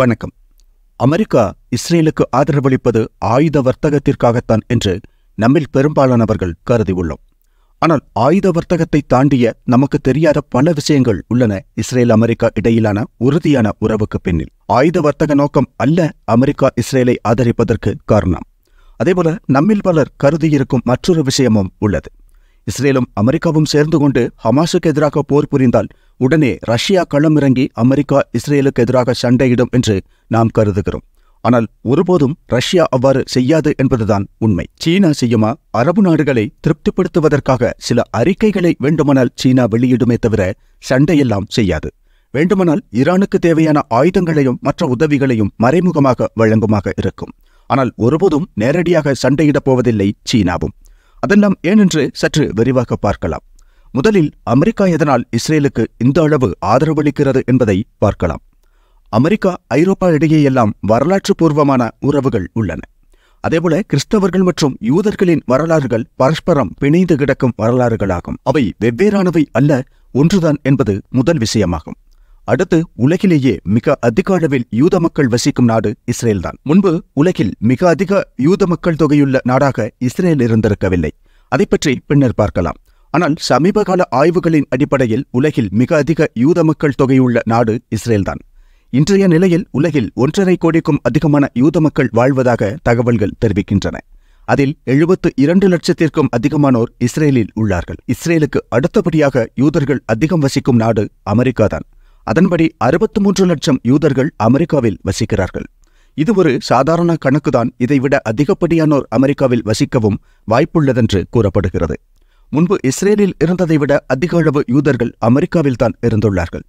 வணக்கம் அமெரிக்கா இஸ்ரேலுக்கு ஆதரவளிப்பது ஆயுத வர்த்தகத்திற்காகத்தான் என்று நம்மில் பெரும்பாலானவர்கள் கருதி உள்ளோம் ஆனால் ஆயுத வர்த்தகத்தை தாண்டிய நமக்கு தெரியாத பல விஷயங்கள் உள்ளன இஸ்ரேல் அமெரிக்கா இடையிலான உறுதியான உறவுக்கு பின்னில் ஆயுத வர்த்தக நோக்கம் அல்ல அமெரிக்கா இஸ்ரேலை ஆதரிப்பதற்கு காரணம் அதேபோல நம்மில் பலர் கருதியிருக்கும் மற்றொரு விஷயமும் உள்ளது இஸ்ரேலும் அமெரிக்காவும் சேர்ந்து கொண்டு ஹமாஸுக்கு எதிராக போர் புரிந்தால் உடனே ரஷ்யா களமிறங்கி அமெரிக்கா இஸ்ரேலுக்கு எதிராக சண்டையிடும் என்று நாம் கருதுகிறோம் ஆனால் ஒருபோதும் ரஷ்யா அவ்வாறு செய்யாது என்பதுதான் உண்மை சீனா செய்யுமா அரபு நாடுகளை திருப்திப்படுத்துவதற்காக சில அறிக்கைகளை வேண்டுமானால் சீனா வெளியிடுமே தவிர சண்டையெல்லாம் செய்யாது வேண்டுமானால் ஈரானுக்கு தேவையான ஆயுதங்களையும் மற்ற உதவிகளையும் மறைமுகமாக வழங்குமாக இருக்கும் ஆனால் ஒருபோதும் நேரடியாக சண்டையிடப் போவதில்லை சீனாவும் அதெல்லாம் ஏனென்று சற்று விரிவாக பார்க்கலாம் முதலில் அமெரிக்கா எதனால் இஸ்ரேலுக்கு இந்த அளவு ஆதரவளிக்கிறது என்பதை பார்க்கலாம் அமெரிக்கா ஐரோப்பா இடையேயெல்லாம் வரலாற்று பூர்வமான உறவுகள் உள்ளன அதேபோல கிறிஸ்தவர்கள் மற்றும் யூதர்களின் வரலாறுகள் பரஸ்பரம் பிணைந்து கிடக்கும் வரலாறுகளாகும் அவை வெவ்வேறானவை அல்ல ஒன்றுதான் என்பது முதல் விஷயமாகும் அடுத்து உலகிலேயே மிக அதிக அளவில் யூத மக்கள் வசிக்கும் நாடு இஸ்ரேல்தான் முன்பு உலகில் மிக அதிக யூத மக்கள் தொகையுள்ள நாடாக இஸ்ரேல் இருந்திருக்கவில்லை அதை பற்றி பின்னர் பார்க்கலாம் ஆனால் சமீபகால ஆய்வுகளின் அடிப்படையில் உலகில் மிக அதிக யூத மக்கள் தொகையுள்ள நாடு இஸ்ரேல்தான் இன்றைய நிலையில் உலகில் ஒன்றரை கோடிக்கும் அதிகமான யூத மக்கள் வாழ்வதாக தகவல்கள் தெரிவிக்கின்றன அதில் எழுபத்து இரண்டு லட்சத்திற்கும் அதிகமானோர் இஸ்ரேலில் உள்ளார்கள் இஸ்ரேலுக்கு அடுத்தபடியாக யூதர்கள் அதிகம் வசிக்கும் நாடு அமெரிக்காதான் அதன்படி அறுபத்து மூன்று லட்சம் யூதர்கள் அமெரிக்காவில் வசிக்கிறார்கள் இது ஒரு சாதாரண கணக்குதான் இதைவிட அதிகப்படியானோர் அமெரிக்காவில் வசிக்கவும் வாய்ப்புள்ளதென்று கூறப்படுகிறது முன்பு இஸ்ரேலில் இருந்ததை விட அதிக அளவு யூதர்கள் அமெரிக்காவில்தான் இருந்துள்ளார்கள்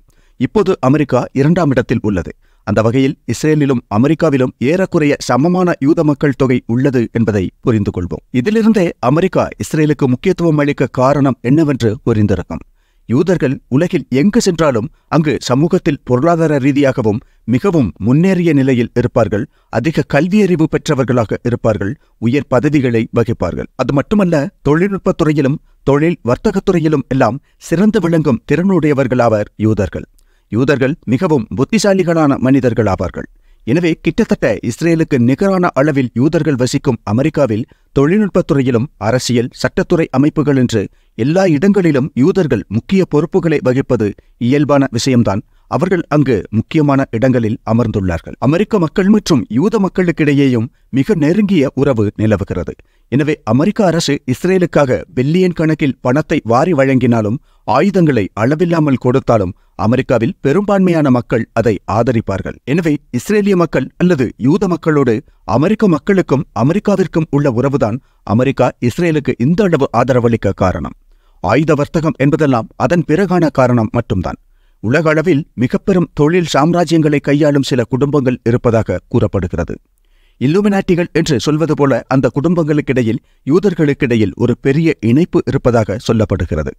இப்போது அமெரிக்கா இரண்டாம் இடத்தில் உள்ளது அந்த வகையில் இஸ்ரேலிலும் அமெரிக்காவிலும் ஏறக்குறைய சமமான யூத மக்கள் தொகை உள்ளது என்பதை புரிந்து கொள்வோம் இதிலிருந்தே அமெரிக்கா இஸ்ரேலுக்கு முக்கியத்துவம் அளிக்க காரணம் என்னவென்று புரிந்திருக்கும் யூதர்கள் உலகில் எங்கு சென்றாலும் அங்கு சமூகத்தில் பொருளாதார ரீதியாகவும் மிகவும் முன்னேறிய நிலையில் இருப்பார்கள் அதிக கல்வியறிவு பெற்றவர்களாக இருப்பார்கள் உயர் பதவிகளை வகிப்பார்கள் அது மட்டுமல்ல தொழில்நுட்பத் துறையிலும் தொழில் வர்த்தகத்துறையிலும் எல்லாம் சிறந்து விளங்கும் திறனுடையவர்களாவர் யூதர்கள் யூதர்கள் மிகவும் புத்திசாலிகளான மனிதர்கள் ஆவார்கள் எனவே கிட்டத்தட்ட இஸ்ரேலுக்கு நிகரான அளவில் யூதர்கள் வசிக்கும் அமெரிக்காவில் தொழில்நுட்பத்துறையிலும் அரசியல் சட்டத்துறை அமைப்புகள் என்று எல்லா இடங்களிலும் யூதர்கள் முக்கிய பொறுப்புகளை வகிப்பது இயல்பான விஷயம்தான் அவர்கள் அங்கு முக்கியமான இடங்களில் அமர்ந்துள்ளார்கள் அமெரிக்க மக்கள் மற்றும் யூத மக்களுக்கிடையேயும் மிக நெருங்கிய உறவு நிலவுகிறது எனவே அமெரிக்க அரசு இஸ்ரேலுக்காக பில்லியன் கணக்கில் பணத்தை வாரி வழங்கினாலும் ஆயுதங்களை அளவில்லாமல் கொடுத்தாலும் அமெரிக்காவில் பெரும்பான்மையான மக்கள் அதை ஆதரிப்பார்கள் எனவே இஸ்ரேலிய மக்கள் அல்லது யூத மக்களோடு அமெரிக்க மக்களுக்கும் அமெரிக்காவிற்கும் உள்ள உறவுதான் அமெரிக்கா இஸ்ரேலுக்கு இந்த அளவு ஆதரவளிக்க காரணம் ஆயுத வர்த்தகம் என்பதெல்லாம் அதன் பிறகான காரணம் மட்டும்தான் உலகளவில் மிகப்பெரும் தொழில் சாம்ராஜ்யங்களை கையாளும் சில குடும்பங்கள் இருப்பதாக கூறப்படுகிறது இல்லுமினாட்டிகள் என்று சொல்வது போல அந்த குடும்பங்களுக்கிடையில் யூதர்களுக்கிடையில் ஒரு பெரிய இணைப்பு இருப்பதாக சொல்லப்படுகிறது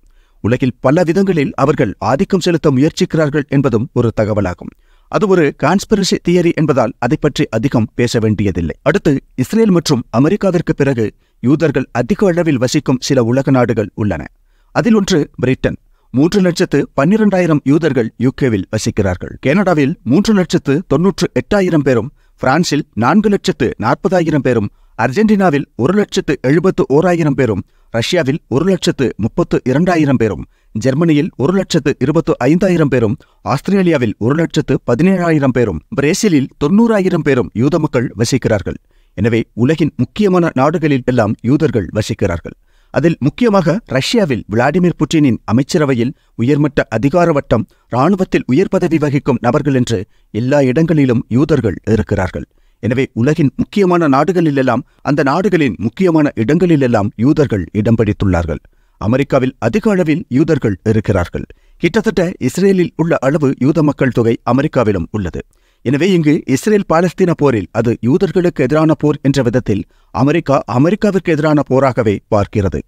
உலகில் பல விதங்களில் அவர்கள் ஆதிக்கம் செலுத்த முயற்சிக்கிறார்கள் என்பதும் ஒரு தகவலாகும் அது ஒரு கான்ஸ்பிரசி தியரி என்பதால் அதை பற்றி அதிகம் பேச வேண்டியதில்லை அடுத்து இஸ்ரேல் மற்றும் அமெரிக்காவிற்கு பிறகு யூதர்கள் அதிக அளவில் வசிக்கும் சில உலக நாடுகள் உள்ளன அதில் ஒன்று பிரிட்டன் மூன்று லட்சத்து பன்னிரண்டாயிரம் யூதர்கள் யுகேவில் வசிக்கிறார்கள் கனடாவில் மூன்று லட்சத்து தொன்னூற்று எட்டாயிரம் பேரும் பிரான்சில் நான்கு லட்சத்து நாற்பதாயிரம் பேரும் அர்ஜென்டினாவில் ஒரு லட்சத்து எழுபத்து ஓராயிரம் பேரும் ரஷ்யாவில் ஒரு லட்சத்து முப்பத்து இரண்டாயிரம் பேரும் ஜெர்மனியில் ஒரு லட்சத்து இருபத்து ஐந்தாயிரம் பேரும் ஆஸ்திரேலியாவில் ஒரு லட்சத்து பதினேழாயிரம் பேரும் பிரேசிலில் தொன்னூறாயிரம் பேரும் யூத மக்கள் வசிக்கிறார்கள் எனவே உலகின் முக்கியமான நாடுகளில் எல்லாம் யூதர்கள் வசிக்கிறார்கள் அதில் முக்கியமாக ரஷ்யாவில் விளாடிமிர் புட்டினின் அமைச்சரவையில் உயர்மட்ட அதிகார வட்டம் இராணுவத்தில் உயர் பதவி வகிக்கும் நபர்கள் என்று எல்லா இடங்களிலும் யூதர்கள் இருக்கிறார்கள் எனவே உலகின் முக்கியமான நாடுகளிலெல்லாம் அந்த நாடுகளின் முக்கியமான இடங்களிலெல்லாம் யூதர்கள் இடம் பிடித்துள்ளார்கள் அமெரிக்காவில் அதிக அளவில் யூதர்கள் இருக்கிறார்கள் கிட்டத்தட்ட இஸ்ரேலில் உள்ள அளவு யூத மக்கள் தொகை அமெரிக்காவிலும் உள்ளது எனவே இங்கு இஸ்ரேல் பாலஸ்தீன போரில் அது யூதர்களுக்கு எதிரான போர் என்ற விதத்தில் அமெரிக்கா அமெரிக்காவிற்கு எதிரான போராகவே பார்க்கிறது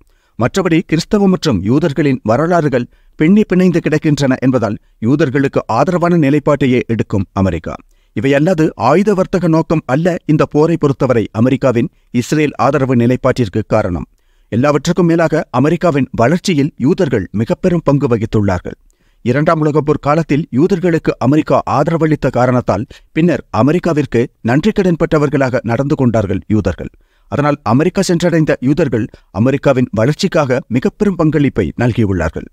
மற்றபடி கிறிஸ்தவ மற்றும் யூதர்களின் வரலாறுகள் பின்னி பிணைந்து கிடக்கின்றன என்பதால் யூதர்களுக்கு ஆதரவான நிலைப்பாட்டையே எடுக்கும் அமெரிக்கா இவையல்லாது ஆயுத வர்த்தக நோக்கம் அல்ல இந்த போரை பொறுத்தவரை அமெரிக்காவின் இஸ்ரேல் ஆதரவு நிலைப்பாட்டிற்கு காரணம் எல்லாவற்றுக்கும் மேலாக அமெரிக்காவின் வளர்ச்சியில் யூதர்கள் மிகப்பெரும் பங்கு வகித்துள்ளார்கள் இரண்டாம் உலகப் போர் காலத்தில் யூதர்களுக்கு அமெரிக்கா ஆதரவளித்த காரணத்தால் பின்னர் அமெரிக்காவிற்கு நன்றிக்கடன்பட்டவர்களாக பட்டவர்களாக நடந்து கொண்டார்கள் யூதர்கள் அதனால் அமெரிக்கா சென்றடைந்த யூதர்கள் அமெரிக்காவின் வளர்ச்சிக்காக மிக பெரும் பங்களிப்பை நல்கியுள்ளார்கள்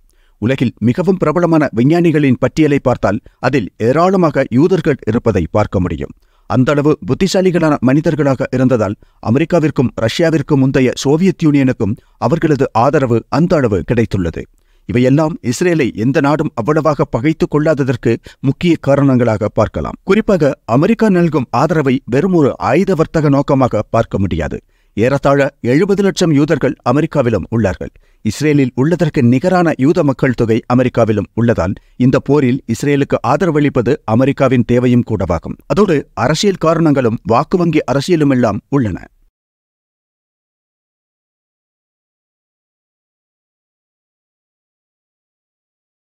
உலகில் மிகவும் பிரபலமான விஞ்ஞானிகளின் பட்டியலை பார்த்தால் அதில் ஏராளமாக யூதர்கள் இருப்பதை பார்க்க முடியும் அந்த அளவு புத்திசாலிகளான மனிதர்களாக இருந்ததால் அமெரிக்காவிற்கும் ரஷ்யாவிற்கும் முந்தைய சோவியத் யூனியனுக்கும் அவர்களது ஆதரவு அந்த அளவு கிடைத்துள்ளது இவையெல்லாம் இஸ்ரேலை எந்த நாடும் அவ்வளவாக பகைத்துக் கொள்ளாததற்கு முக்கிய காரணங்களாக பார்க்கலாம் குறிப்பாக அமெரிக்கா நல்கும் ஆதரவை வெறும் ஒரு ஆயுத வர்த்தக நோக்கமாக பார்க்க முடியாது ஏறத்தாழ எழுபது லட்சம் யூதர்கள் அமெரிக்காவிலும் உள்ளார்கள் இஸ்ரேலில் உள்ளதற்கு நிகரான யூத மக்கள் தொகை அமெரிக்காவிலும் உள்ளதால் இந்த போரில் இஸ்ரேலுக்கு ஆதரவளிப்பது அமெரிக்காவின் தேவையும் கூடவாகும் அதோடு அரசியல் காரணங்களும் வாக்கு வங்கி அரசியலுமெல்லாம் உள்ளன